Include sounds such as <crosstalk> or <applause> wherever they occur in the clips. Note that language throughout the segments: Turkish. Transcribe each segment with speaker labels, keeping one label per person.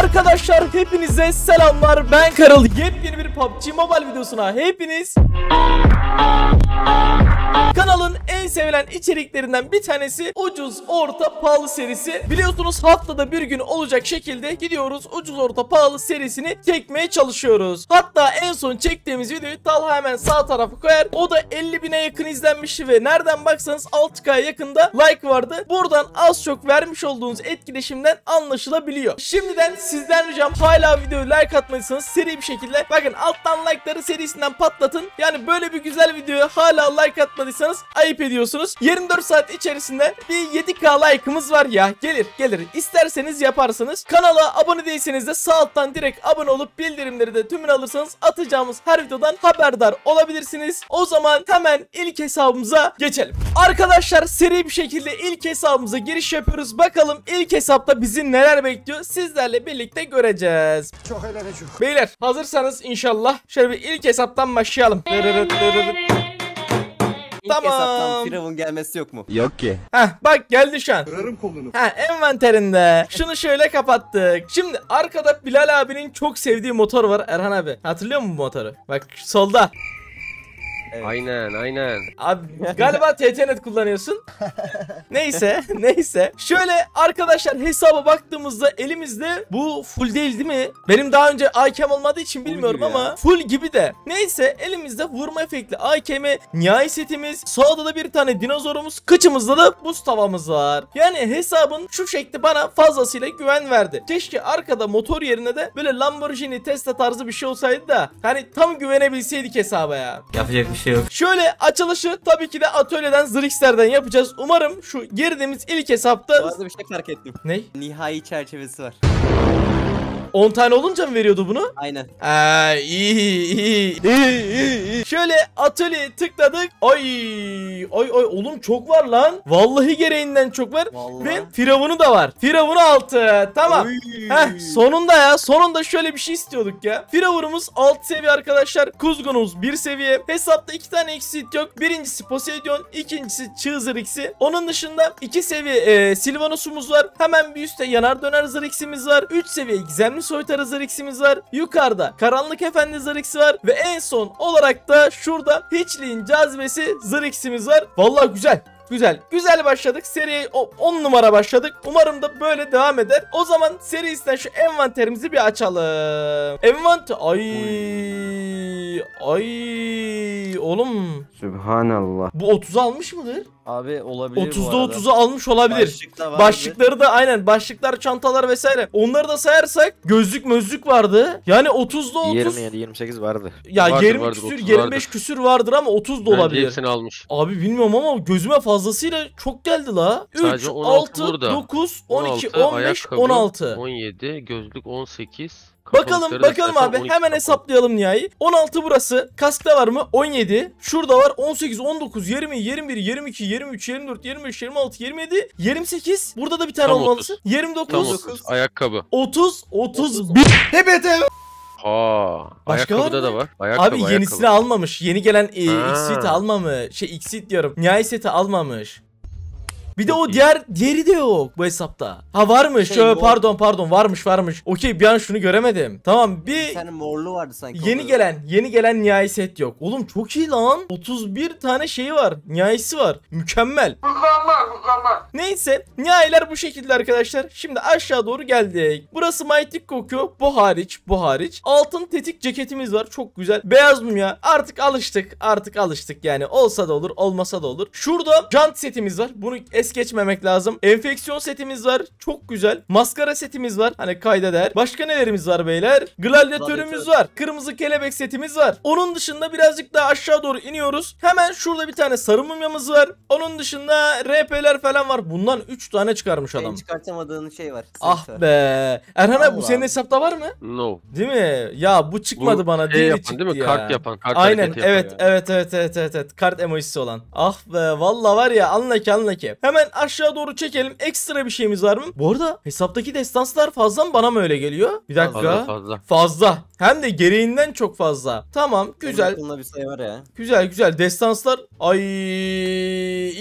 Speaker 1: Arkadaşlar hepinize selamlar ben Karıl Yepyeni bir PUBG Mobile videosuna hepiniz Kanalın en sevilen içeriklerinden bir tanesi ucuz orta pahalı serisi. Biliyorsunuz haftada bir gün olacak şekilde gidiyoruz ucuz orta pahalı serisini çekmeye çalışıyoruz. Hatta en son çektiğimiz videoyu Talha hemen sağ tarafa koyar. O da 50 bine yakın izlenmişti ve nereden baksanız 6K yakında like vardı. Buradan az çok vermiş olduğunuz etkileşimden anlaşılabiliyor. Şimdiden sizden ricam hala videoyu like atmadıysanız seri bir şekilde bakın alttan like'ları serisinden patlatın. Yani böyle bir güzel videoya hala like atmayı atladıysanız ayıp ediyorsunuz. 24 saat içerisinde bir 7K like'ımız var ya. Gelir gelir. İsterseniz yaparsınız. Kanala abone değilseniz de sağ alttan direkt abone olup bildirimleri de tümünü alırsanız atacağımız her videodan haberdar olabilirsiniz. O zaman hemen ilk hesabımıza geçelim. Arkadaşlar seri bir şekilde ilk hesabımıza giriş yapıyoruz. Bakalım ilk hesapta bizi neler bekliyor sizlerle birlikte göreceğiz. Çok eğlenceli. Beyler hazırsanız inşallah şöyle bir ilk hesaptan başlayalım tamam. hesaptan Firavun gelmesi yok mu? Yok ki. Ha, bak geldi şu an. Kırarım kolunu. Ha envanterinde. Şunu şöyle kapattık. Şimdi arkada Bilal abinin çok sevdiği motor var Erhan abi. Hatırlıyor musun bu motoru? Bak solda. Evet. Aynen aynen. Abi galiba <laughs> TTNet kullanıyorsun. neyse neyse. Şöyle arkadaşlar hesaba baktığımızda elimizde bu full değil değil mi? Benim daha önce AKM olmadığı için bilmiyorum ama ya. full gibi de. Neyse elimizde vurma efektli AKM, nihai setimiz, sağda da bir tane dinozorumuz, kıçımızda da buz tavamız var. Yani hesabın şu şekli bana fazlasıyla güven verdi. Keşke arkada motor yerine de böyle Lamborghini Tesla tarzı bir şey olsaydı da hani tam güvenebilseydik hesaba ya. Yapacak bir şey şey yok. Şöyle açılışı tabii ki de atölyeden Zrix'lerden yapacağız. Umarım şu girdiğimiz ilk hesapta... Bu bir şey fark ettim. Ne? Nihai çerçevesi var. 10 tane olunca mı veriyordu bunu? Aynen. Ee, iyi, iyi, iyi, iyi, iyi. Şöyle atölye tıkladık. Ay, ay, ay oğlum çok var lan. Vallahi gereğinden çok var. Vallahi. Ve firavunu da var. Firavunu altı. Tamam. Oy. Heh, sonunda ya. Sonunda şöyle bir şey istiyorduk ya. Firavunumuz 6 seviye arkadaşlar. Kuzgunumuz 1 seviye. Hesapta 2 tane eksit yok. Birincisi Poseidon. ikincisi Çığızır X'i. Onun dışında 2 seviye e, Silvanus'umuz var. Hemen bir üstte yanar döner Zırix'imiz var. 3 seviye gizemli Mavi Soytarı Zerix'imiz var. Yukarıda Karanlık Efendi Zerix var. Ve en son olarak da şurada Hiçliğin Cazibesi Zerix'imiz var. valla güzel. Güzel. Güzel başladık. Seriye 10 numara başladık. Umarım da böyle devam eder. O zaman serisinden şu envanterimizi bir açalım. Envanter. Ay. Ay. Oğlum. Sübhanallah. Bu 30 almış mıdır? Abi olabilir 30'da 30'u almış olabilir. Başlıkta Başlıkları da aynen başlıklar, çantalar vesaire. Onları da sayarsak gözlük mözlük vardı. Yani 30'da 30. 27 28 vardı. Ya vardır, 20 vardır, küsür 25 vardır. küsür vardır ama 30 da olabilir. hepsini almış. Abi bilmiyorum ama gözüme fazlasıyla çok geldi la. 3 6 9 12 16, 15 ayakkabı, 16 17 gözlük 18 Bakalım bakalım abi hemen hesaplayalım nihai. 16 burası. Kaskta var mı? 17. Şurada var 18, 19, 20, 21, 22, 23, 24, 25, 26, 27, 28. Burada da bir tane Tam olmalısı. 30. 29. Tam 30. Ayakkabı. 30, 31. TBT. Ha, Başka ayakkabıda var da var. Ayakkabı, Abi ayakkabı. yenisini almamış. Yeni gelen e, X-Fit almamış. Şey X-Fit diyorum. Nihai seti almamış. Bir de o diğer diğeri de yok bu hesapta. Ha varmış. Şey, Şöyle, pardon pardon varmış varmış. Okey bir an şunu göremedim. Tamam bir, bir tane morlu vardı sanki. Yeni gelen yeni gelen nihai set yok. Oğlum çok iyi lan. 31 tane şeyi var. Nihayesi var. Mükemmel. Mükemmel mükemmel. Neyse nihayeler bu şekilde arkadaşlar. Şimdi aşağı doğru geldik. Burası Mighty koku. Bu hariç bu hariç. Altın tetik ceketimiz var. Çok güzel. Beyaz mumya. Artık alıştık. Artık alıştık yani. Olsa da olur olmasa da olur. Şurada jant setimiz var. Bunu es geçmemek lazım. Enfeksiyon setimiz var. Çok güzel. Maskara setimiz var. Hani kayda değer. Başka nelerimiz var beyler? Gladyatörümüz var. Kırmızı kelebek setimiz var. Onun dışında birazcık daha aşağı doğru iniyoruz. Hemen şurada bir tane sarı mumyamız var. Onun dışında RP'ler falan var. Bundan 3 tane çıkarmış adam. Senin çıkartamadığın şey var. Ah be. Erhan abi bu senin hesapta var mı? No. Değil mi? Ya bu çıkmadı bu bana. Şey yapan, değil mi? Ya. Kart yapan. Kart Aynen. Evet, yapan evet, yani. evet, evet, evet, evet, evet. Kart emojisi olan. Ah be. Valla var ya anla ki anla ki. Hemen hemen aşağı doğru çekelim. Ekstra bir şeyimiz var mı? Bu arada hesaptaki destanslar fazla mı bana mı öyle geliyor? Bir dakika. Fazla fazla. Hem de gereğinden çok fazla. Tamam güzel. Bunda bir sayı var ya. Güzel güzel. Destanslar. Ay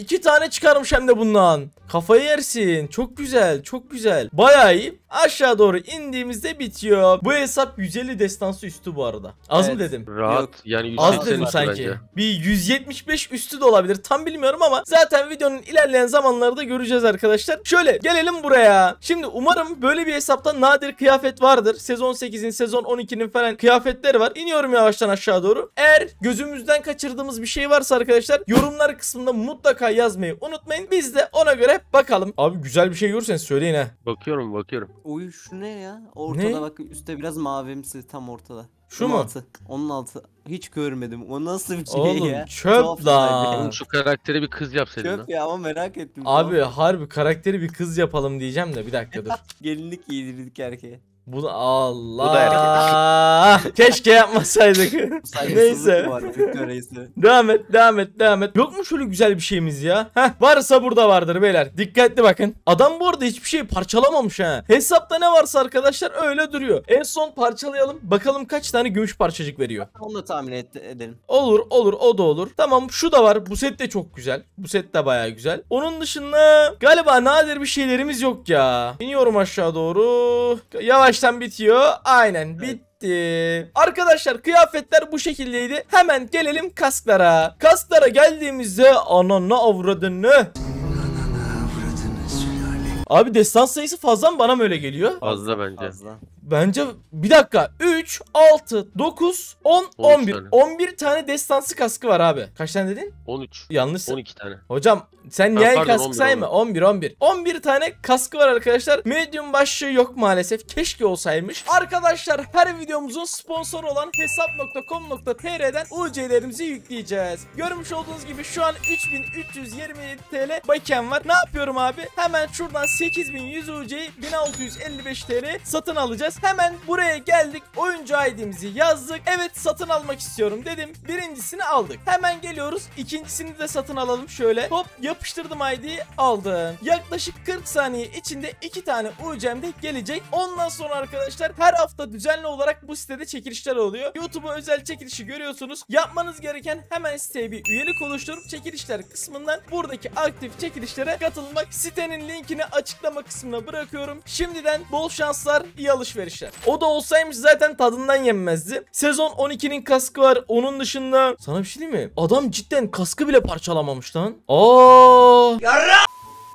Speaker 1: iki tane çıkarmış hem de bundan. Kafayı yersin. Çok güzel. Çok güzel. Bayağı iyi. Aşağı doğru indiğimizde bitiyor. Bu hesap 150 destansı üstü bu arada. Az evet. mı dedim? Rahat. Yani Az dedim sanki. Bence. Bir 175 üstü de olabilir. Tam bilmiyorum ama zaten videonun ilerleyen zaman zamanlarda göreceğiz arkadaşlar. Şöyle gelelim buraya. Şimdi umarım böyle bir hesapta nadir kıyafet vardır. Sezon 8'in, sezon 12'nin falan kıyafetleri var. İniyorum yavaştan aşağı doğru. Eğer gözümüzden kaçırdığımız bir şey varsa arkadaşlar yorumlar kısmında mutlaka yazmayı unutmayın. Biz de ona göre bakalım. Abi güzel bir şey görürseniz söyleyin ha. Bakıyorum bakıyorum. Uy şu ne ya? Ortada Ne? bakın üstte biraz mavimsi tam ortada. Şu mu? 16. 16. Hiç görmedim. O nasıl bir şey Oğlum, ya? çöp şey. lan. şu karakteri bir kız yapsaydın Çöp ya ama merak ettim. Abi şey. harbi karakteri bir kız yapalım diyeceğim de bir dakika dur. <laughs> Gelinlik giydirdik erkeğe. Bu da Allah. Bu da <laughs> Keşke yapmasaydık. Neyse. devam et, devam et, devam et. Yok mu şöyle güzel bir şeyimiz ya? Heh, varsa burada vardır beyler. Dikkatli bakın. Adam bu arada hiçbir şey parçalamamış ha. Hesapta ne varsa arkadaşlar öyle duruyor. En son parçalayalım. Bakalım kaç tane gümüş parçacık veriyor. Onu da tahmin et, edelim. Olur, olur, o da olur. Tamam, şu da var. Bu set de çok güzel. Bu set de baya güzel. Onun dışında galiba nadir bir şeylerimiz yok ya. İniyorum aşağı doğru. Yavaş işlem bitiyor. Aynen bitti. Arkadaşlar kıyafetler bu şekildeydi. Hemen gelelim kasklara. Kasklara geldiğimizde anana avradını... Abi destan sayısı fazla mı bana mı öyle geliyor? Fazla bence. Fazla. Bence bir dakika 3, 6, 9, 10, 11. Tane. 11 tane destansı kaskı var abi. Kaç tane dedin? 13. Yanlış. 12 tane. Hocam sen niye kaskı 11, sayma? 11. 11 11. 11 tane kaskı var arkadaşlar. Medium başlığı yok maalesef. Keşke olsaymış. Arkadaşlar her videomuzun sponsoru olan hesap.com.tr'den UC'lerimizi yükleyeceğiz. Görmüş olduğunuz gibi şu an 3327 TL bakiyen var. Ne yapıyorum abi? Hemen şuradan 8100 UC 1655 TL satın alacağız. Hemen buraya geldik. Oyuncu ID'mizi yazdık. Evet satın almak istiyorum dedim. Birincisini aldık. Hemen geliyoruz. İkincisini de satın alalım şöyle. Hop yapıştırdım ID'yi aldım. Yaklaşık 40 saniye içinde iki tane UC'm de gelecek. Ondan sonra arkadaşlar her hafta düzenli olarak bu sitede çekilişler oluyor. YouTube'a özel çekilişi görüyorsunuz. Yapmanız gereken hemen siteye bir üyelik oluşturup çekilişler kısmından buradaki aktif çekilişlere katılmak. Sitenin linkini açık açıklama kısmına bırakıyorum. Şimdiden bol şanslar, iyi alışverişler. O da olsaymış zaten tadından yenmezdi. Sezon 12'nin kaskı var. Onun dışında sana bir şey değil mi? Adam cidden kaskı bile parçalamamış lan. Aa! Yara!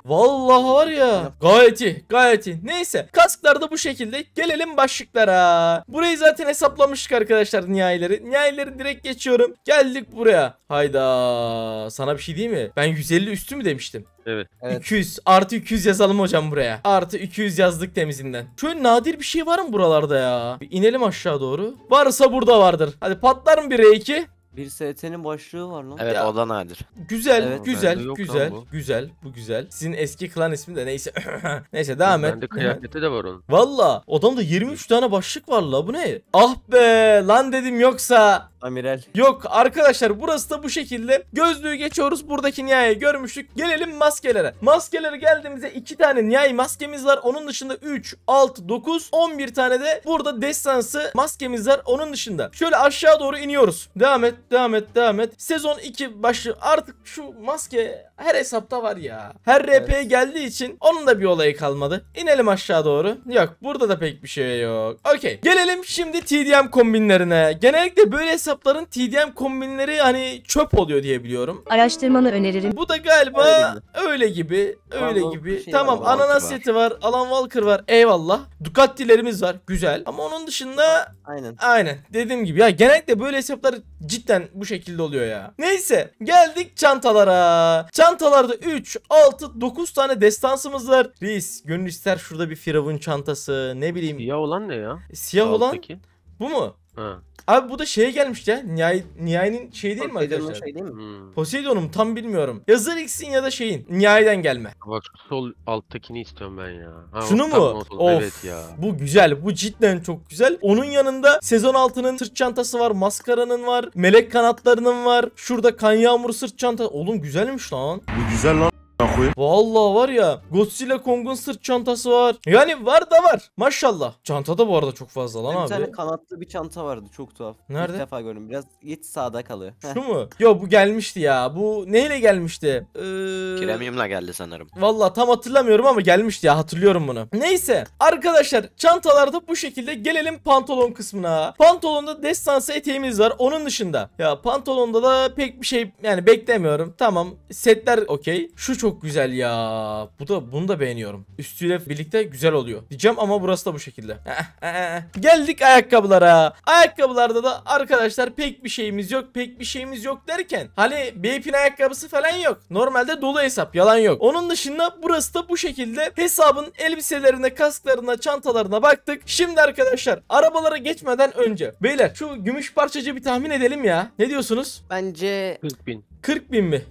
Speaker 1: Vallahi var ya. Gayet iyi. Gayet iyi. Neyse. Kasklar da bu şekilde. Gelelim başlıklara. Burayı zaten hesaplamıştık arkadaşlar nihayeleri. Nihayeleri direkt geçiyorum. Geldik buraya. Hayda. Sana bir şey değil mi? Ben 150 üstü mü demiştim? Evet. 200 artı 200 yazalım hocam buraya. Artı 200 yazdık temizinden. Şöyle nadir bir şey var mı buralarda ya? Bir inelim aşağı doğru. Varsa burada vardır. Hadi patlar mı bir R2? Bir ST'nin başlığı var lan. Evet Ya. o da nadir. Güzel, Evet. güzel, güzel, bu. güzel. Bu güzel. Sizin eski klan ismi de neyse. <laughs> neyse devam et. Bende <laughs> kıyafeti de var onun. Valla adamda 23 tane başlık var la bu ne? Ah be lan dedim yoksa Amiral. Yok arkadaşlar burası da bu şekilde. Gözlüğü geçiyoruz. Buradaki Nihaya'yı görmüştük. Gelelim maskelere. Maskelere geldiğimizde 2 tane Nihai maskemiz var. Onun dışında 3, 6, 9, 11 tane de burada destansı maskemiz var. Onun dışında. Şöyle aşağı doğru iniyoruz. Devam et, devam et, devam et. Sezon 2 başı artık şu maske her hesapta var ya. Her RP evet. geldiği için onun da bir olayı kalmadı. İnelim aşağı doğru. Yok burada da pek bir şey yok. Okey. Gelelim şimdi TDM kombinlerine. Genellikle böyle hesap hesapların TDM kombinleri hani çöp oluyor diye biliyorum. Araştırmanı öneririm. Bu da galiba öyle gibi. Öyle Alan gibi. Şey tamam var, ananas var. seti var. Alan Walker var. Eyvallah. Ducati'lerimiz var. Güzel. Ama onun dışında aynen. Aynen. Dediğim gibi ya genellikle böyle hesaplar cidden bu şekilde oluyor ya. Neyse geldik çantalara. Çantalarda 3, 6, 9 tane destansımız var. Reis gönül ister şurada bir firavun çantası ne bileyim. Siyah olan ne ya? Siyah Alttaki. olan bu mu? Ha. Abi bu da şeye gelmiş ya. Nihai, Nihai'nin şey değil mi arkadaşlar? Poseidon'un şey değil mi? Hmm. Poseidon'um tam bilmiyorum. Yazır X'in ya da şeyin. Nihai'den gelme. Bak sol alttakini istiyorum ben ya. Ha, Şunu mu? Of. Evet ya. Bu güzel. Bu cidden çok güzel. Onun yanında sezon altının sırt çantası var. Maskaranın var. Melek kanatlarının var. Şurada kan yağmuru sırt çanta. Oğlum güzelmiş lan. Bu güzel lan. Vallahi var ya Godzilla Kong'un sırt çantası var. Yani var da var. Maşallah. Çanta da bu arada çok fazla lan bir abi. Bir tane kanatlı bir çanta vardı çok tuhaf. Nerede? İlk defa gördüm. Biraz git sağda kalıyor. Şu mu? Yo bu gelmişti ya. Bu neyle gelmişti? Ee... Premium'la geldi sanırım. vallahi tam hatırlamıyorum ama gelmişti ya hatırlıyorum bunu. Neyse arkadaşlar çantalarda bu şekilde gelelim pantolon kısmına. Pantolonda destansı eteğimiz var onun dışında. Ya pantolonda da pek bir şey yani beklemiyorum. Tamam setler okey. Şu çok çok güzel ya. Bu da bunu da beğeniyorum. Üstüyle birlikte güzel oluyor. Diyeceğim ama burası da bu şekilde. <laughs> Geldik ayakkabılara. Ayakkabılarda da arkadaşlar pek bir şeyimiz yok. Pek bir şeyimiz yok derken. Hani Beyp'in ayakkabısı falan yok. Normalde dolu hesap. Yalan yok. Onun dışında burası da bu şekilde. Hesabın elbiselerine, kasklarına, çantalarına baktık. Şimdi arkadaşlar arabalara geçmeden önce. Beyler şu gümüş parçacı bir tahmin edelim ya. Ne diyorsunuz? Bence 40 bin. 40 bin mi?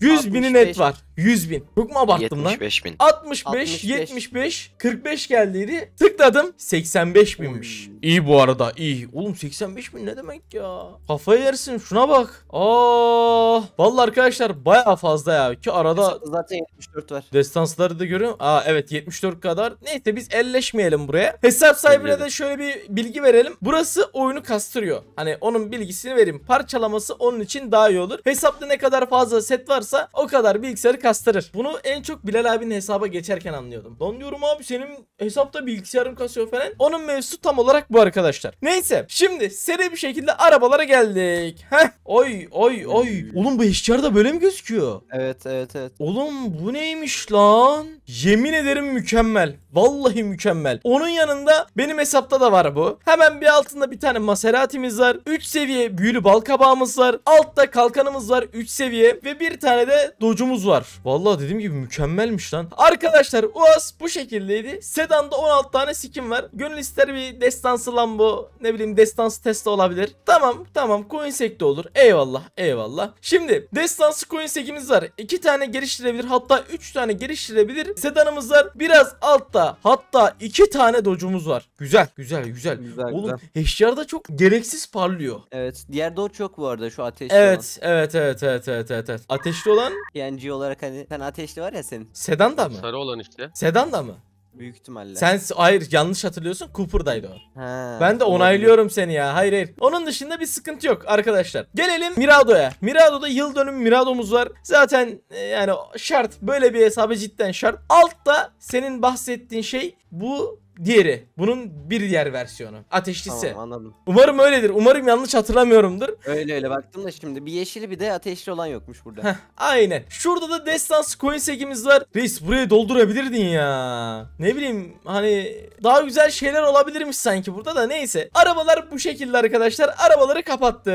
Speaker 1: 100 bini net var. 100 bin. Çok mu abarttım 75 lan? Bin. 65 bin. 65, 75, 45 geldiydi. Tıkladım 85 binmiş. Oy. İyi bu arada İyi. Oğlum 85 bin ne demek ya? Kafayı yersin şuna bak. Aa, ah! vallahi arkadaşlar baya fazla ya. Ki arada zaten 74 var. Destansları da görüyorum. Aa evet 74 kadar. Neyse biz elleşmeyelim buraya. Hesap sahibine de şöyle bir bilgi verelim. Burası oyunu kastırıyor. Hani onun bilgisini vereyim. Parçalaması onun için daha iyi olur. Hesapta ne kadar? kadar fazla set varsa o kadar bilgisayarı kastırır. Bunu en çok Bilal abinin hesaba geçerken anlıyordum. Don diyorum abi senin hesapta bilgisayarım kasıyor falan. Onun mevzusu tam olarak bu arkadaşlar. Neyse şimdi seri bir şekilde arabalara geldik. Heh. Oy oy oy. Oğlum bu HDR böyle mi gözüküyor? Evet evet evet. Oğlum bu neymiş lan? Yemin ederim mükemmel. Vallahi mükemmel. Onun yanında benim hesapta da var bu. Hemen bir altında bir tane Maserati'miz var. 3 seviye büyülü bal kabağımız var. Altta kalkanımız var 3 seviye ve bir tane de documuz var. Vallahi dediğim gibi mükemmelmiş lan. Arkadaşlar UAS bu şekildeydi. Sedan'da 16 tane sikim var. Gönül ister bir destansı lambo ne bileyim destansı testi olabilir. Tamam tamam coinsek de olur. Eyvallah eyvallah. Şimdi destansı coinsekimiz var. 2 tane geliştirebilir hatta 3 tane geliştirebilir. Sedanımız var. Biraz altta hatta iki tane documuz var. Güzel güzel güzel. güzel Oğlum güzel. çok gereksiz parlıyor. Evet. Diğer doç çok bu arada şu ateşli evet, olan. Evet evet evet evet evet evet. Ateşli olan? PNG olarak hani sen ateşli var ya senin. Sedan da mı? Sarı olan işte. Sedan da mı? Büyük ihtimalle. Sen hayır yanlış hatırlıyorsun Cooper'daydı o. He, ben de onaylıyorum olabilir. seni ya. Hayır hayır. Onun dışında bir sıkıntı yok arkadaşlar. Gelelim Mirado'ya. Mirado'da yıl dönümü Mirado'muz var. Zaten e, yani şart böyle bir hesabı cidden şart. Altta senin bahsettiğin şey bu diğeri. Bunun bir diğer versiyonu. Ateşlisi. Tamam anladım. Umarım öyledir. Umarım yanlış hatırlamıyorumdur. Öyle öyle baktım da şimdi bir yeşili bir de ateşli olan yokmuş burada. Heh, aynen. Şurada da Destans coin segimiz var. Reis burayı doldurabilirdin ya. Ne bileyim hani daha güzel şeyler olabilirmiş sanki burada da neyse. Arabalar bu şekilde arkadaşlar. Arabaları kapattık.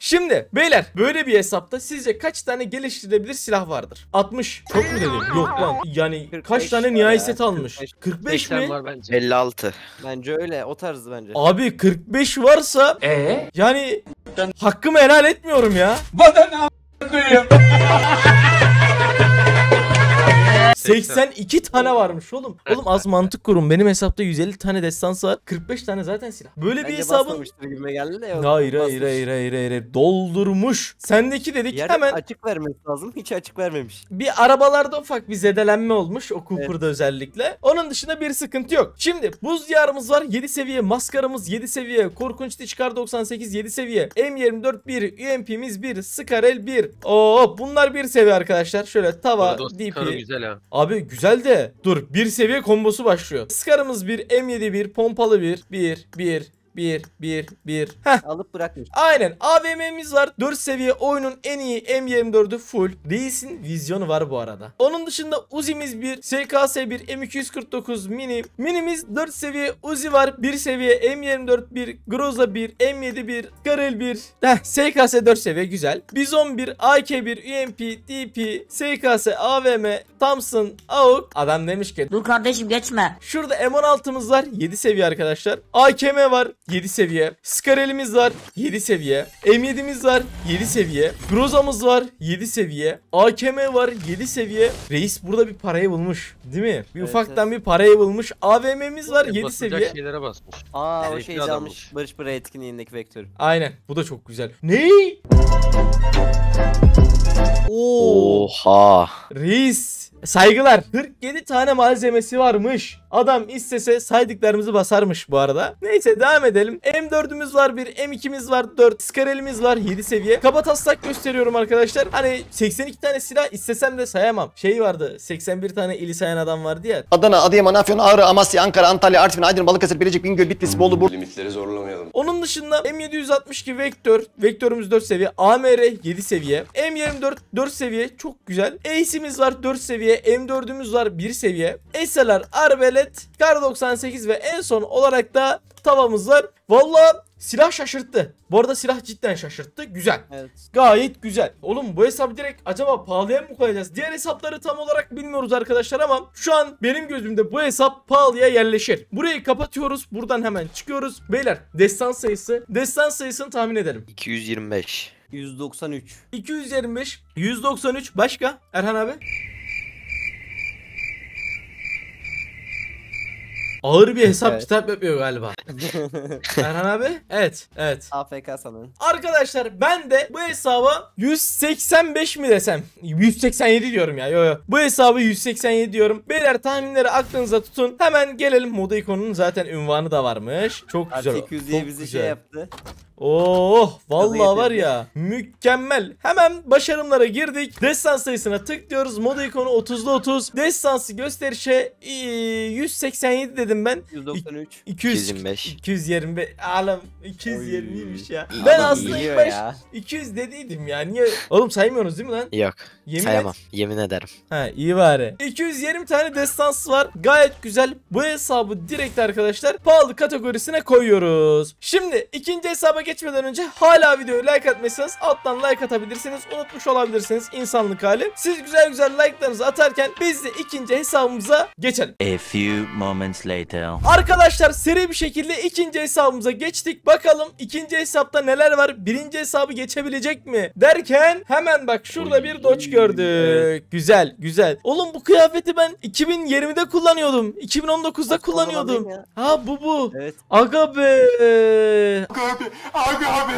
Speaker 1: Şimdi beyler böyle bir hesapta sizce kaç tane geliştirilebilir silah vardır? 60. Çok mu dedim? Yok lan. Yani kaç tane nihai set almış? 45, 45 mi? bence. 56. Bence öyle o tarz bence. Abi 45 varsa ee? yani hakkımı helal etmiyorum ya. Bana ne koyayım? <laughs> 82 tane varmış oğlum. Oğlum az mantık kurun. Benim hesapta 150 tane destans var. 45 tane zaten silah. Böyle Bence bir hesabın... Gibi geldi de yok. Hayır hayır, hayır hayır hayır hayır. Doldurmuş. Sendeki dedik Yerde hemen... açık vermesi lazım. Hiç açık vermemiş. Bir arabalarda ufak bir zedelenme olmuş. O Cooper'da evet. özellikle. Onun dışında bir sıkıntı yok. Şimdi buz diyarımız var. 7 seviye maskaramız 7 seviye. Korkunç Diçkar 98 7 seviye. M24 1. UMP'miz 1. Skarel 1. Oo bunlar bir seviye arkadaşlar. Şöyle tava, DP. Güzel ha. Abi güzel de dur bir seviye kombosu başlıyor. Skarımız bir M7 bir pompalı bir bir bir 1, 1, 1. Alıp bırakmış. Aynen. AVM'miz var. 4 seviye oyunun en iyi M24'ü full. Reis'in vizyonu var bu arada. Onun dışında Uzi'miz 1, SKS1, M249 mini. Minimiz 4 seviye Uzi var. 1 seviye M24 1, Groza 1, m 71 Garil Karel 1. Heh, SKS 4 seviye güzel. Bizon 1, AK1, UMP, DP, SKS, AVM, Thompson, AUK. Adam demiş ki. Dur kardeşim geçme. Şurada M16'mız var. 7 seviye arkadaşlar. AKM var. 7 seviye. Skarelimiz var 7 seviye. M7'miz var 7 seviye. Groza'mız var 7 seviye. AKM var 7 seviye. Reis burada bir parayı bulmuş değil mi? Bir evet, ufaktan evet. bir parayı bulmuş. AVM'miz var 7 Basacak seviye. şeylere basmış. Aa Gerekli o şeyi canmış. almış. Barış Bıra etkinliğindeki vektör. Aynen. Bu da çok güzel. Ney? Oha. Reis Saygılar. 47 tane malzemesi varmış. Adam istese saydıklarımızı basarmış bu arada. Neyse devam edelim. M4'ümüz var bir, M2'miz var 4, Skarel'imiz var 7 seviye. Kabataslak gösteriyorum arkadaşlar. Hani 82 tane silah istesem de sayamam. Şey vardı 81 tane ili sayan adam vardı ya. Adana, Adıyaman, Afyon, Ağrı, Amasya, Ankara, Antalya, Artvin, Aydın, Balıkesir, Bilecik, Bingöl, Bitlis, Bolu, Bur... Limitleri zorlamayalım. Onun dışında M762 Vektör, Vektörümüz 4 seviye, AMR 7 seviye, M24 4 seviye çok güzel. Ace'imiz var 4 seviye, seviye, M4'ümüz var 1 seviye. SLR, Arbelet, Kar 98 ve en son olarak da tavamız var. Valla silah şaşırttı. Bu arada silah cidden şaşırttı. Güzel. Evet. Gayet güzel. Oğlum bu hesap direkt acaba pahalıya mı koyacağız? Diğer hesapları tam olarak bilmiyoruz arkadaşlar ama şu an benim gözümde bu hesap pahalıya yerleşir. Burayı kapatıyoruz. Buradan hemen çıkıyoruz. Beyler destan sayısı. Destan sayısını tahmin edelim. 225. 193. 225. 193. Başka? Erhan abi? Ağır bir hesap Evet. kitap yapıyor galiba. <laughs> Erhan abi? Evet. Evet. AFK sanırım. Arkadaşlar ben de bu hesaba 185 mi desem? 187 diyorum ya. Yo yo. Bu hesabı 187 diyorum. Beyler tahminleri aklınıza tutun. Hemen gelelim moda ikonunun zaten ünvanı da varmış. Çok güzel. Artık 200 diye çok bizi şey yaptı. Oh vallahi var ya mükemmel. Hemen başarımlara girdik. Destan sayısına tıklıyoruz. Moda ikonu 30'da 30. Destansı gösterişe 187 dedim ben. 193. 200, 225. 225. Alem 220'ymiş ya. Ben Adam aslında ilk baş ya. 200 dediydim ya. Niye? Oğlum saymıyorsunuz değil mi lan? Yok. Yemin sayamam. et. Yemin ederim. Ha iyi bari. 220 tane destansı var. Gayet güzel. Bu hesabı direkt arkadaşlar pahalı kategorisine koyuyoruz. Şimdi ikinci hesaba geç geçmeden önce hala videoyu like atmışsanız alttan like atabilirsiniz. Unutmuş olabilirsiniz insanlık hali. Siz güzel güzel like'larınızı atarken biz de ikinci hesabımıza geçelim. A few moments later. Arkadaşlar seri bir şekilde ikinci hesabımıza geçtik. Bakalım ikinci hesapta neler var? Birinci hesabı geçebilecek mi? Derken hemen bak şurada bir doç gördük. Güzel güzel. Oğlum bu kıyafeti ben 2020'de kullanıyordum. 2019'da kullanıyordum. Ha bu bu. Evet. Aga be. Aga be. Abi abi.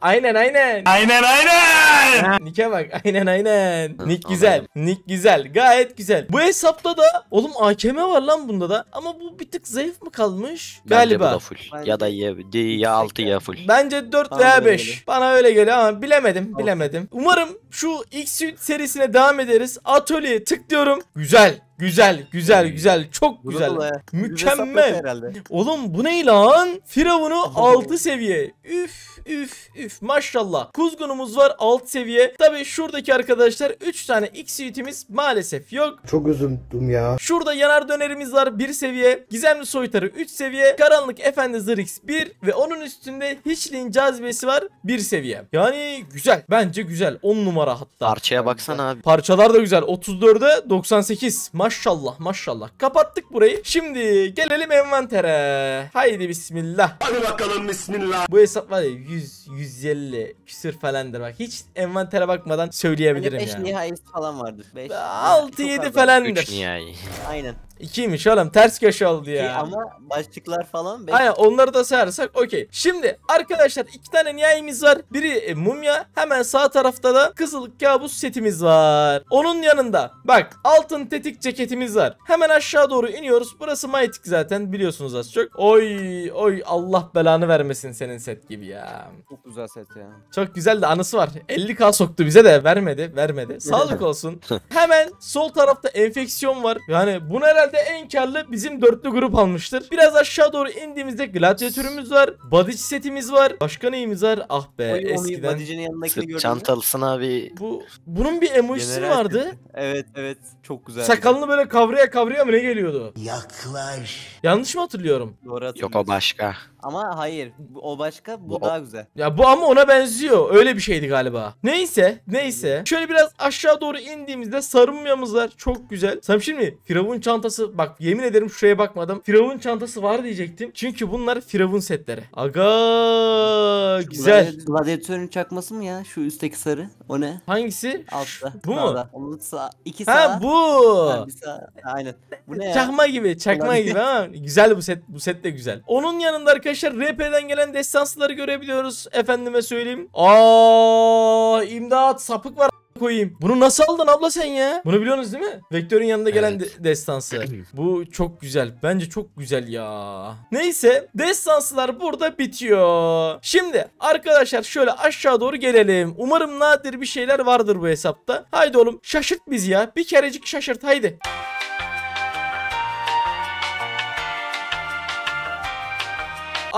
Speaker 1: Aynen aynen. Aynen aynen. Nick'e bak. <laughs> Aynen aynen. Nick güzel. Nick güzel. Gayet güzel. Bu hesapta da oğlum AKM var lan bunda da. Ama bu bir tık zayıf mı kalmış? Bence Galiba. bu da full. Ya da ya, ya 6 ya full. Bence 4 veya öyle 5. Bana öyle geliyor ama bilemedim, bilemedim. Umarım şu X serisine devam ederiz. Atölye tıklıyorum. Güzel. Güzel, güzel, ee, güzel. Çok güzel. Ee, Mükemmel. Şey Oğlum bu ne lan? Firavun'u 6 şey. seviye. Üf. Üf üf maşallah. Kuzgunumuz var alt seviye. Tabi şuradaki arkadaşlar 3 tane X Suite'imiz maalesef yok. Çok üzüldüm ya. Şurada yanar dönerimiz var 1 seviye. Gizemli soytarı 3 seviye. Karanlık Efendi Zırix 1 ve onun üstünde hiçliğin cazibesi var 1 seviye. Yani güzel. Bence güzel. 10 numara hatta. Parçaya baksana abi. Parçalar da güzel. 34'e 98. Maşallah maşallah. Kapattık burayı. Şimdi gelelim envantere. Haydi bismillah. Hadi bakalım bismillah. Bu hesap var ya 100, 150 küsür falandır bak. Hiç envantere bakmadan söyleyebilirim hani beş yani. 5 nihayesi falan vardır. 6-7 falandır. 3 nihai. Aynen. İkiymiş oğlum ters köşe oldu ya. İki ama başlıklar falan. Belki... Aynen onları da sayarsak okey. Şimdi arkadaşlar iki tane nihayemiz var. Biri e, mumya hemen sağ tarafta da kızıl kabus setimiz var. Onun yanında bak altın tetik ceketimiz var. Hemen aşağı doğru iniyoruz. Burası mayetik zaten biliyorsunuz az çok. Oy oy Allah belanı vermesin senin set gibi ya. Çok güzel set ya. Çok güzel de anısı var. 50k soktu bize de vermedi vermedi. <laughs> Sağlık olsun. hemen sol tarafta enfeksiyon var. Yani bu herhalde herhalde en karlı bizim dörtlü grup almıştır. Biraz aşağı doğru indiğimizde gladyatörümüz var. Badici setimiz var. Başka neyimiz var? Ah be Oyun eskiden. Badici'nin yanındakini gördün mü? Çantalısına Bu, bunun bir emojisi vardı. evet evet çok güzel. Sakalını böyle kavraya kavraya mı ne geliyordu? Yaklaş. Yanlış mı hatırlıyorum? Doğru Yok o başka. Ama hayır. O başka, bu o... daha güzel. Ya bu ama ona benziyor. Öyle bir şeydi galiba. Neyse, neyse. Şöyle biraz aşağı doğru indiğimizde sarımyamız var. Çok güzel. Sam şimdi Firavun çantası bak yemin ederim şuraya bakmadım. Firavun çantası var diyecektim. Çünkü bunlar Firavun setleri. Aga güzel. Gladyatörün çakması mı ya? Şu üstteki sarı. O ne? Hangisi? Altta. Bu mu? Onun sağ. İki sağ. Ha bu. Ha, sağ. Aynen. Bu ne ya? Çakma gibi, çakma gibi ama güzel bu set. Bu set de güzel. Onun yanında arkadaşlar arkadaşlar RP'den gelen destansları görebiliyoruz. Efendime söyleyeyim. Aa imdat sapık var koyayım. Bunu nasıl aldın abla sen ya? Bunu biliyorsunuz değil mi? Vektörün yanında gelen evet. de destansı. Bu çok güzel. Bence çok güzel ya. Neyse destansılar burada bitiyor. Şimdi arkadaşlar şöyle aşağı doğru gelelim. Umarım nadir bir şeyler vardır bu hesapta. Haydi oğlum şaşırt bizi ya. Bir kerecik şaşırt haydi. Haydi.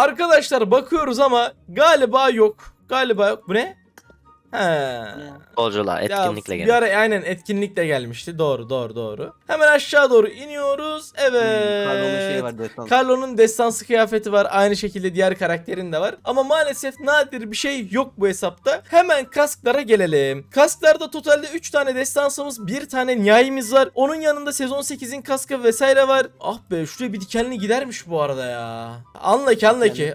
Speaker 1: Arkadaşlar bakıyoruz ama galiba yok. Galiba yok. Bu ne? He. etkinlikle geldi. Bir ara aynen etkinlikle gelmişti. Doğru doğru doğru. Hemen aşağı doğru iniyoruz. Evet. Hmm, Carlo'nun şeyi var destansı. kıyafeti var. Aynı şekilde diğer karakterin de var. Ama maalesef nadir bir şey yok bu hesapta. Hemen kasklara gelelim. Kasklarda totalde 3 tane destansımız, 1 tane nihayimiz var. Onun yanında sezon 8'in kaskı vesaire var. Ah be şuraya bir dikenli gidermiş bu arada ya. Anla ki anla ki.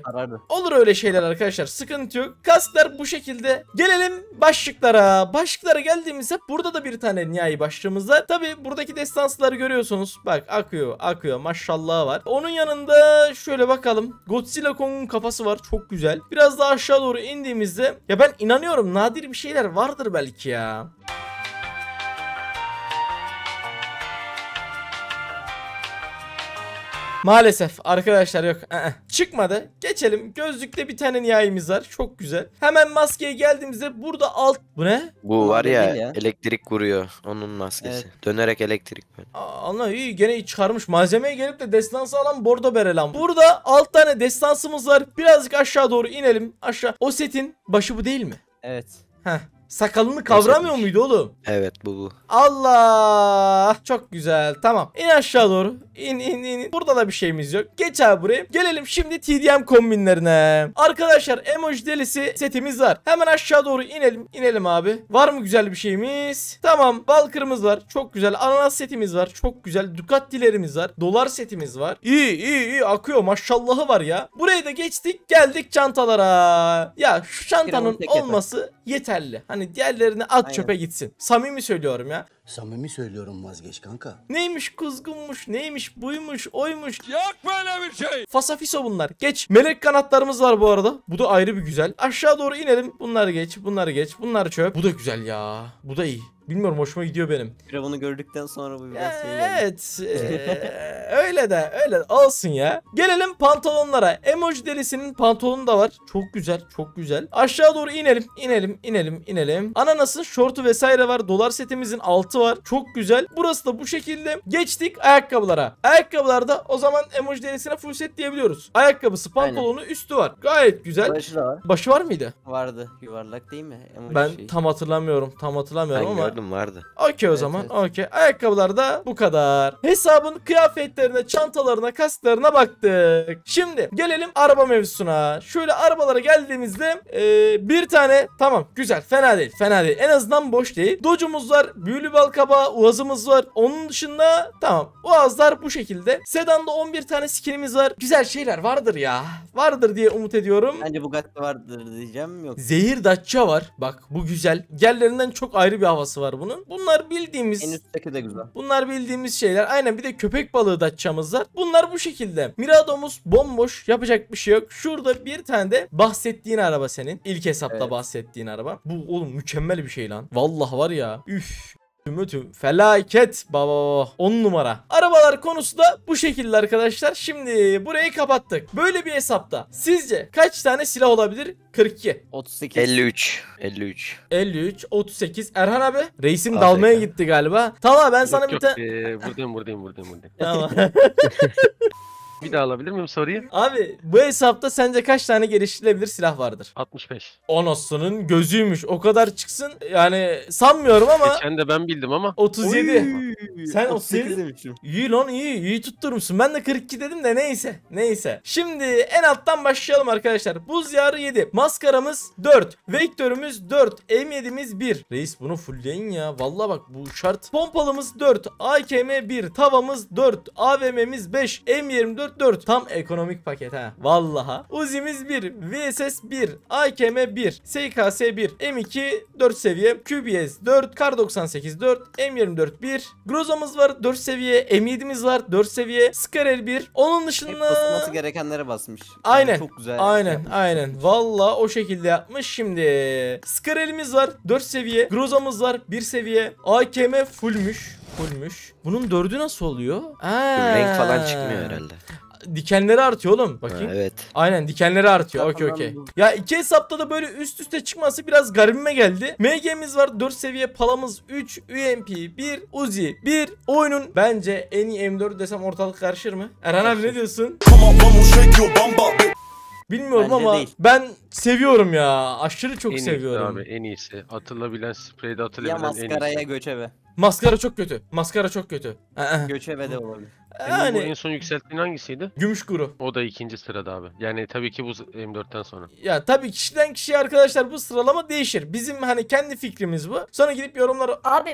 Speaker 1: Olur öyle şeyler arkadaşlar. Sıkıntı yok. Kasklar bu şekilde. Gelelim başlıklara. Başlıklara geldiğimizde burada da bir tane nihai başlığımız var. Tabi buradaki destansları görüyorsunuz. Bak akıyor akıyor maşallah var. Onun yanında şöyle bakalım. Godzilla Kong'un kafası var. Çok güzel. Biraz daha aşağı doğru indiğimizde ya ben inanıyorum nadir bir şeyler vardır belki ya. Maalesef arkadaşlar yok. Aa, çıkmadı. Geçelim. Gözlükte bir tane nihayemiz var. Çok güzel. Hemen maskeye geldiğimizde burada alt... Bu ne? Bu var ya, ya. elektrik vuruyor. Onun maskesi. Evet. Dönerek elektrik. Allah iyi gene çıkarmış. Malzemeye gelip de destansı alan bordo berelan. Burada alt tane destansımız var. Birazcık aşağı doğru inelim. Aşağı. O setin başı bu değil mi? Evet. Heh. Sakalını kavramıyor Nasıl? muydu oğlum? Evet bu bu. Allah çok güzel tamam. İn aşağı doğru. İn in in. Burada da bir şeyimiz yok. Geç abi buraya. Gelelim şimdi TDM kombinlerine. Arkadaşlar emoji delisi setimiz var. Hemen aşağı doğru inelim. İnelim abi. Var mı güzel bir şeyimiz? Tamam. Bal kırmız var. Çok güzel. Ananas setimiz var. Çok güzel. Ducati'lerimiz var. Dolar setimiz var. İyi iyi iyi akıyor. Maşallahı var ya. Burayı da geçtik. Geldik çantalara. Ya şu çantanın olması yeterli. Hani diğerlerini at Aynen. çöpe gitsin. Samimi söylüyorum ya. Samimi söylüyorum vazgeç kanka. Neymiş kuzgunmuş, neymiş buymuş, oymuş. Yok böyle bir şey. Fasafiso bunlar. Geç. Melek kanatlarımız var bu arada. Bu da ayrı bir güzel. Aşağı doğru inelim. Bunlar geç, bunlar geç, bunlar çöp. Bu da güzel ya. Bu da iyi. Bilmiyorum hoşuma gidiyor benim. Bir bunu gördükten sonra bu biraz şey Evet. Ee, öyle de öyle de. olsun ya. Gelelim pantolonlara. Emoji delisinin pantolonu da var. Çok güzel çok güzel. Aşağı doğru inelim inelim inelim inelim. Ananasın şortu vesaire var. Dolar setimizin altı artı var. Çok güzel. Burası da bu şekilde. Geçtik ayakkabılara. Ayakkabılarda o zaman emoji denesine full set diyebiliyoruz. Ayakkabısı, pantolonu, Aynen. üstü var. Gayet güzel. Başı da var. Başı var mıydı? Vardı. Yuvarlak değil mi? Emoji ben şey. tam hatırlamıyorum. Tam hatırlamıyorum ben ama. gördüm vardı. Okey o evet, zaman. Evet. Okey. da bu kadar. Hesabın kıyafetlerine, çantalarına, kasklarına baktık. Şimdi gelelim araba mevzusuna. Şöyle arabalara geldiğimizde ee, bir tane tamam güzel fena değil fena değil. En azından boş değil. Dodge'umuz var. Büyülü bir Balkaba, Uaz'ımız var. Onun dışında tamam. Uaz'lar bu şekilde. Sedan'da 11 tane skinimiz var. Güzel şeyler vardır ya. Vardır diye umut ediyorum. Bence Bugatti vardır diyeceğim yok. Zehir Dacia var. Bak bu güzel. Gellerinden çok ayrı bir havası var bunun. Bunlar bildiğimiz. En üstteki de güzel. Bunlar bildiğimiz şeyler. Aynen bir de köpek balığı Dacia'mız var. Bunlar bu şekilde. Mirado'muz bomboş. Yapacak bir şey yok. Şurada bir tane de bahsettiğin araba senin. İlk hesapta evet. bahsettiğin araba. Bu oğlum mükemmel bir şey lan. Vallahi var ya. Üf. Tümü tüm felaket baba 10 numara. Arabalar konusu da bu şekilde arkadaşlar. Şimdi burayı kapattık. Böyle bir hesapta sizce kaç tane silah olabilir? 42. 38. 53. 53. 53. 38. Erhan abi reisim Afrika. dalmaya gitti galiba. Tamam ben sana yok, bir tane... Ee, buradayım buradayım buradayım buradayım. Tamam. <laughs> Bir daha alabilir miyim soruyu? Abi bu hesapta sence kaç tane geliştirilebilir silah vardır? 65. Onos'un gözüymüş. O kadar çıksın yani sanmıyorum ama. Geçen de ben bildim ama. 37. Oy. Sen 38 demişim. İyi lan iyi. iyi tutturmuşsun. Ben de 42 dedim de neyse. Neyse. Şimdi en alttan başlayalım arkadaşlar. Buz yarı 7. Maskaramız 4. Vektörümüz 4. M7'miz 1. Reis bunu fullleyin ya. Valla bak bu şart. Pompalımız 4. AKM 1. Tavamız 4. AVM'miz 5. M24 4 4. Tam ekonomik paket ha. Vallaha. Uzimiz 1. VSS 1. AKM 1. SKS 1. M2 4 seviye. QBS 4. Kar 98 4. M24 1. Grozomuz var 4 seviye. M7'miz var 4 seviye. Skarel 1. Onun dışında... Hep basması gerekenlere basmış. Yani aynen. Çok güzel. Aynen. Yapmış. Aynen. Valla o şekilde yapmış. Şimdi Skarel'imiz var 4 seviye. Grozomuz var 1 seviye. AKM fullmüş. Fullmüş. Bunun dördü nasıl oluyor? Aa. Renk falan çıkmıyor herhalde dikenleri artıyor oğlum. Bakayım. Ha, evet. Aynen dikenleri artıyor. Okey okey. Ya iki hesapta da böyle üst üste çıkması biraz garibime geldi. MG'miz var. 4 seviye palamız 3. UMP 1. Uzi 1. Oyunun bence en iyi M4 desem ortalık karışır mı? Erhan abi ne diyorsun? Bilmiyorum Bence ama değil. ben seviyorum ya. Aşırı çok en seviyorum. Iyisi abi en iyisi. Atılabilen spreyde atılabilen ya en iyisi. Ya maskaraya göçebe. Maskara çok kötü. Maskara çok kötü. Ee, e. Göçebe de olabilir. Yani... en son yükselttiğin hangisiydi? Gümüş kuru. O da ikinci sırada abi. Yani tabii ki bu M4'ten sonra. Ya tabii kişiden kişiye arkadaşlar bu sıralama değişir. Bizim hani kendi fikrimiz bu. Sonra gidip yorumları abi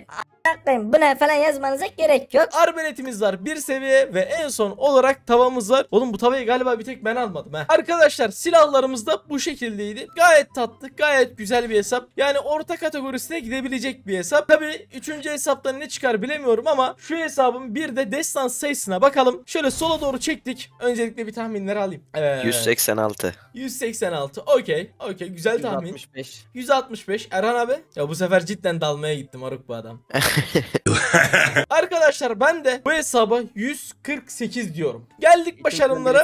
Speaker 1: a**layım bu ne falan yazmanıza gerek yok. Arbeletimiz var bir seviye ve en son olarak tavamız var. Oğlum bu tavayı galiba bir tek ben almadım he. Arkadaşlar silahlarımız da bu şekildeydi. Gayet tatlı gayet güzel bir hesap. Yani orta kategorisine gidebilecek bir hesap. Tabii üçüncü hesap hesaptan ne çıkar bilemiyorum ama şu hesabın bir de destan sayısına bakalım. Şöyle sola doğru çektik. Öncelikle bir tahminler alayım. Ee, 186. 186. Okey. Okey. Güzel tahmin. 165. 165. Erhan abi. Ya bu sefer cidden dalmaya gittim Aruk bu adam. <laughs> Arkadaşlar ben de bu hesaba 148 diyorum. Geldik başarımlara.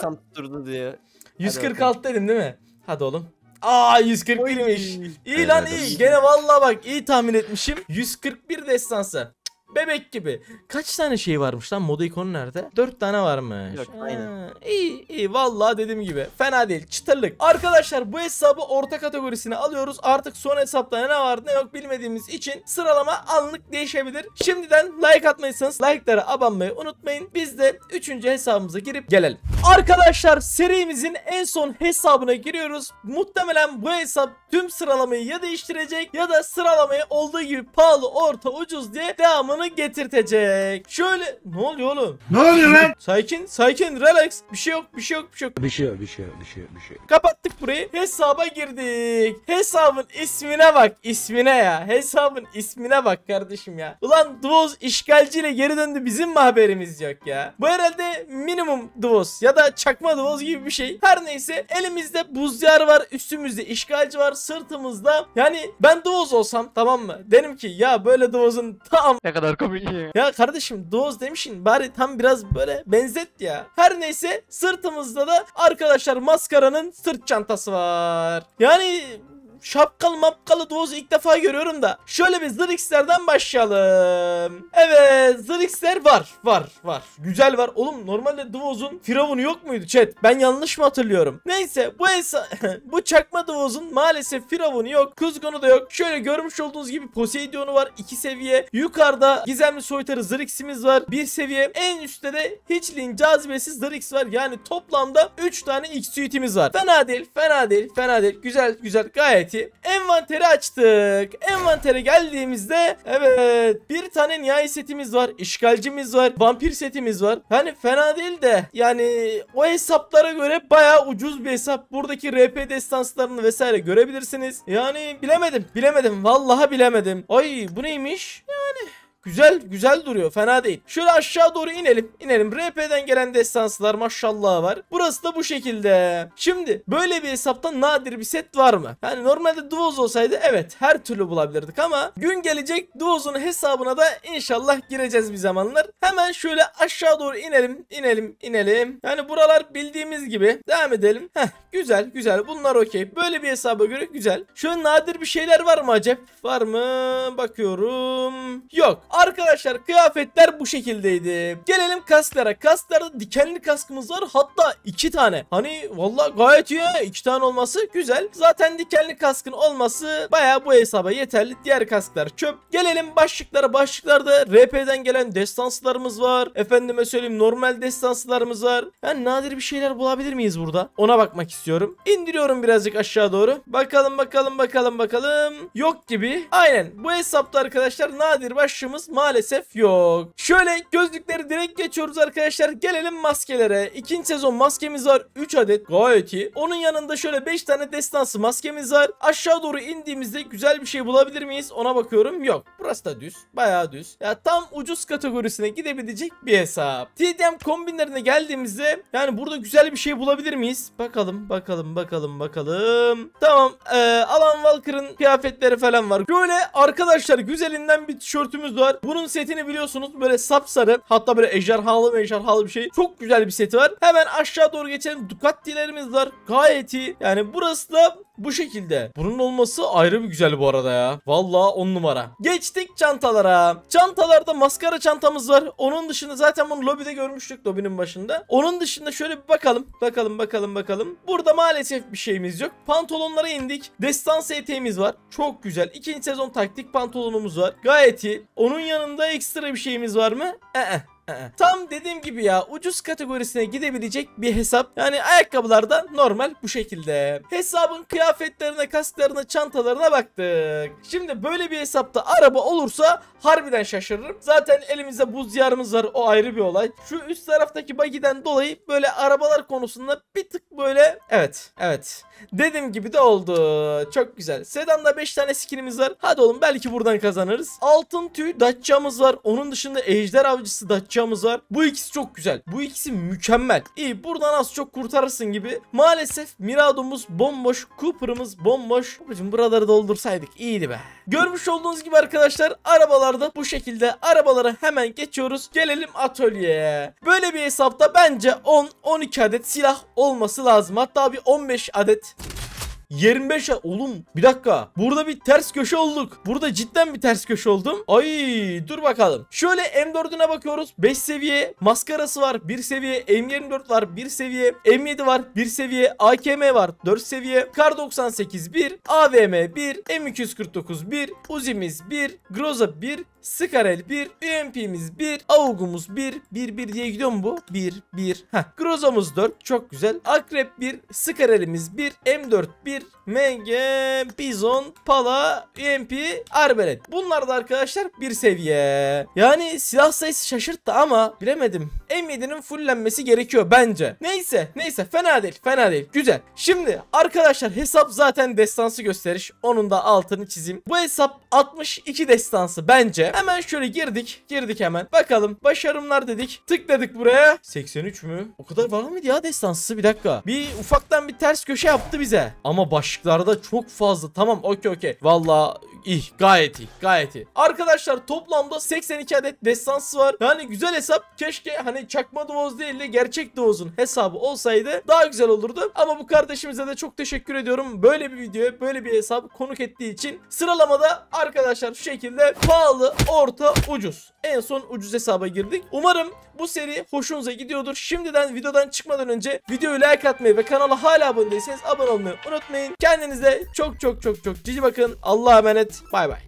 Speaker 1: 146 dedim değil mi? Hadi oğlum. Aa 141'miş. İyi lan iyi. Gene vallahi bak iyi tahmin etmişim. 141 destansı. Bebek gibi. Kaç tane şey varmış lan? Moda ikonu nerede? Dört tane varmış. Yok, aynen. İyi iyi. Vallahi dediğim gibi. Fena değil. Çıtırlık. Arkadaşlar bu hesabı orta kategorisine alıyoruz. Artık son hesapta ne var ne yok bilmediğimiz için sıralama anlık değişebilir. Şimdiden like atmayırsanız like'lara abanmayı unutmayın. Biz de üçüncü hesabımıza girip gelelim. Arkadaşlar serimizin en son hesabına giriyoruz. Muhtemelen bu hesap tüm sıralamayı ya değiştirecek ya da sıralamayı olduğu gibi pahalı, orta, ucuz diye devamını sana getirtecek. Şöyle ne oluyor oğlum? Ne oluyor lan? Sakin, sakin, relax. Bir şey yok, bir şey yok, bir şey yok. Bir şey yok, bir şey yok, bir şey yok, bir şey yok. Kapattık burayı. Hesaba girdik. Hesabın ismine bak, ismine ya. Hesabın ismine bak kardeşim ya. Ulan Duos işgalciyle geri döndü. Bizim mi haberimiz yok ya? Bu herhalde minimum Duos ya da çakma Duos gibi bir şey. Her neyse elimizde buzyar var, üstümüzde işgalci var, sırtımızda. Yani ben Duos olsam tamam mı? Derim ki ya böyle Duos'un tam ne kadar kadar komik ya. Ya kardeşim doz demişin bari tam biraz böyle benzet ya. Her neyse sırtımızda da arkadaşlar maskaranın sırt çantası var. Yani şapkalı mapkalı Doğuz'u ilk defa görüyorum da. Şöyle bir Zırix'lerden başlayalım. Evet Zırix'ler var var var. Güzel var. Oğlum normalde Doğuz'un firavunu yok muydu chat? Ben yanlış mı hatırlıyorum? Neyse bu esa <laughs> bu çakma Doğuz'un maalesef firavunu yok. Kuzgunu da yok. Şöyle görmüş olduğunuz gibi Poseidon'u var. iki seviye. Yukarıda gizemli soytarı Zırix'imiz var. bir seviye. En üstte de hiçliğin cazibesi Zırix var. Yani toplamda 3 tane X suite'imiz var. Fena değil fena değil fena değil. Güzel güzel gayet iyi ki envanteri açtık. Envantere geldiğimizde evet bir tane nihai setimiz var. işgalcimiz var. Vampir setimiz var. Hani fena değil de yani o hesaplara göre baya ucuz bir hesap. Buradaki RP destanslarını vesaire görebilirsiniz. Yani bilemedim. Bilemedim. Vallahi bilemedim. Ay bu neymiş? Yani Güzel güzel duruyor fena değil. Şöyle aşağı doğru inelim. İnelim. RP'den gelen destanslar maşallah var. Burası da bu şekilde. Şimdi böyle bir hesapta nadir bir set var mı? Yani normalde Duoz olsaydı evet her türlü bulabilirdik ama gün gelecek Duoz'un hesabına da inşallah gireceğiz bir zamanlar. Hemen şöyle aşağı doğru inelim. inelim inelim. Yani buralar bildiğimiz gibi. Devam edelim. Heh güzel güzel bunlar okey. Böyle bir hesaba göre güzel. Şöyle nadir bir şeyler var mı acep? Var mı? Bakıyorum. Yok. Arkadaşlar kıyafetler bu şekildeydi. Gelelim kasklara. Kasklarda dikenli kaskımız var. Hatta iki tane. Hani valla gayet iyi. iki tane olması güzel. Zaten dikenli kaskın olması baya bu hesaba yeterli. Diğer kasklar çöp. Gelelim başlıklara. Başlıklarda RP'den gelen destanslarımız var. Efendime söyleyeyim normal destanslarımız var. Yani nadir bir şeyler bulabilir miyiz burada? Ona bakmak istiyorum. İndiriyorum birazcık aşağı doğru. Bakalım bakalım bakalım bakalım. Yok gibi. Aynen bu hesapta arkadaşlar nadir başlığımız maalesef yok. Şöyle gözlükleri direkt geçiyoruz arkadaşlar. Gelelim maskelere. İkinci sezon maskemiz var. 3 adet gayet iyi. Onun yanında şöyle 5 tane destansı maskemiz var. Aşağı doğru indiğimizde güzel bir şey bulabilir miyiz? Ona bakıyorum. Yok. Burası da düz. Bayağı düz. Ya tam ucuz kategorisine gidebilecek bir hesap. TDM kombinlerine geldiğimizde yani burada güzel bir şey bulabilir miyiz? Bakalım bakalım bakalım bakalım. Tamam. Ee, Alan Walker'ın kıyafetleri falan var. Böyle arkadaşlar güzelinden bir tişörtümüz var. Bunun setini biliyorsunuz böyle sapsarı hatta böyle ejderhalı ejderhalı bir şey. Çok güzel bir seti var. Hemen aşağı doğru geçelim. Ducati'lerimiz var. Gayet iyi. Yani burası da bu şekilde. Bunun olması ayrı bir güzel bu arada ya. Vallahi on numara. Geçtik çantalara. Çantalarda maskara çantamız var. Onun dışında zaten bunu lobide görmüştük lobinin başında. Onun dışında şöyle bir bakalım. Bakalım bakalım bakalım. Burada maalesef bir şeyimiz yok. Pantolonlara indik. Destan ST'miz var. Çok güzel. İkinci sezon taktik pantolonumuz var. Gayet iyi. Onun bunun yanında ekstra bir şeyimiz var mı? Ee. <laughs> Tam dediğim gibi ya ucuz kategorisine gidebilecek bir hesap. Yani ayakkabılarda normal bu şekilde. Hesabın kıyafetlerine, kasklarına, çantalarına baktık. Şimdi böyle bir hesapta araba olursa harbiden şaşırırım. Zaten elimizde buz diyarımız var o ayrı bir olay. Şu üst taraftaki bagiden dolayı böyle arabalar konusunda bir tık böyle evet evet. Dediğim gibi de oldu. Çok güzel. Sedan'da 5 tane skinimiz var. Hadi oğlum belki buradan kazanırız. Altın tüy Dacia'mız var. Onun dışında ejder avcısı Dacia bıçağımız var. Bu ikisi çok güzel. Bu ikisi mükemmel. İyi buradan az çok kurtarırsın gibi. Maalesef Mirado'muz bomboş. Cooper'ımız bomboş. Babacım buraları doldursaydık iyiydi be. Görmüş olduğunuz gibi arkadaşlar arabalarda bu şekilde arabalara hemen geçiyoruz. Gelelim atölyeye. Böyle bir hesapta bence 10-12 adet silah olması lazım. Hatta bir 15 adet 25'e oğlum bir dakika. Burada bir ters köşe olduk. Burada cidden bir ters köşe oldum. Ay dur bakalım. Şöyle M4'üne bakıyoruz. 5 seviye maskarası var. 1 seviye M24 var. 1 seviye M7 var. 1 seviye AKM var. 4 seviye Kar 98 1. AVM 1. M249 1. Uzimiz 1. Groza 1. Skarel 1, UMP'miz 1, AUGumuz 1, 1 1 diye gidiyor mu bu? 1 1. Ha, Grozomuz 4 çok güzel. Akrep 1, Skarel'imiz 1, M4 1, MG, Bizon, Pala, UMP, Arbelet. Bunlar da arkadaşlar bir seviye. Yani silah sayısı şaşırttı ama bilemedim. M7'nin fullenmesi gerekiyor bence. Neyse neyse fena değil fena değil güzel. Şimdi arkadaşlar hesap zaten destansı gösteriş. Onun da altını çizeyim. Bu hesap 62 destansı bence. Hemen şöyle girdik. Girdik hemen. Bakalım başarımlar dedik. Tıkladık buraya. 83 mü? O kadar var mıydı ya destansısı? Bir dakika. Bir ufaktan bir ters köşe yaptı bize. Ama başlıklarda çok fazla. Tamam okey okey. Valla İh gayet iyi gayet iyi. Arkadaşlar toplamda 82 adet destansı var. Yani güzel hesap keşke hani çakma Doğuz değil de gerçek Doğuz'un hesabı olsaydı daha güzel olurdu. Ama bu kardeşimize de çok teşekkür ediyorum. Böyle bir videoya böyle bir hesap konuk ettiği için sıralamada arkadaşlar şu şekilde pahalı, orta, ucuz. En son ucuz hesaba girdik. Umarım bu seri hoşunuza gidiyordur. Şimdiden videodan çıkmadan önce videoyu like atmayı ve kanala hala abone değilseniz abone olmayı unutmayın. Kendinize çok çok çok çok cici bakın. Allah'a emanet. guys. Bye bye.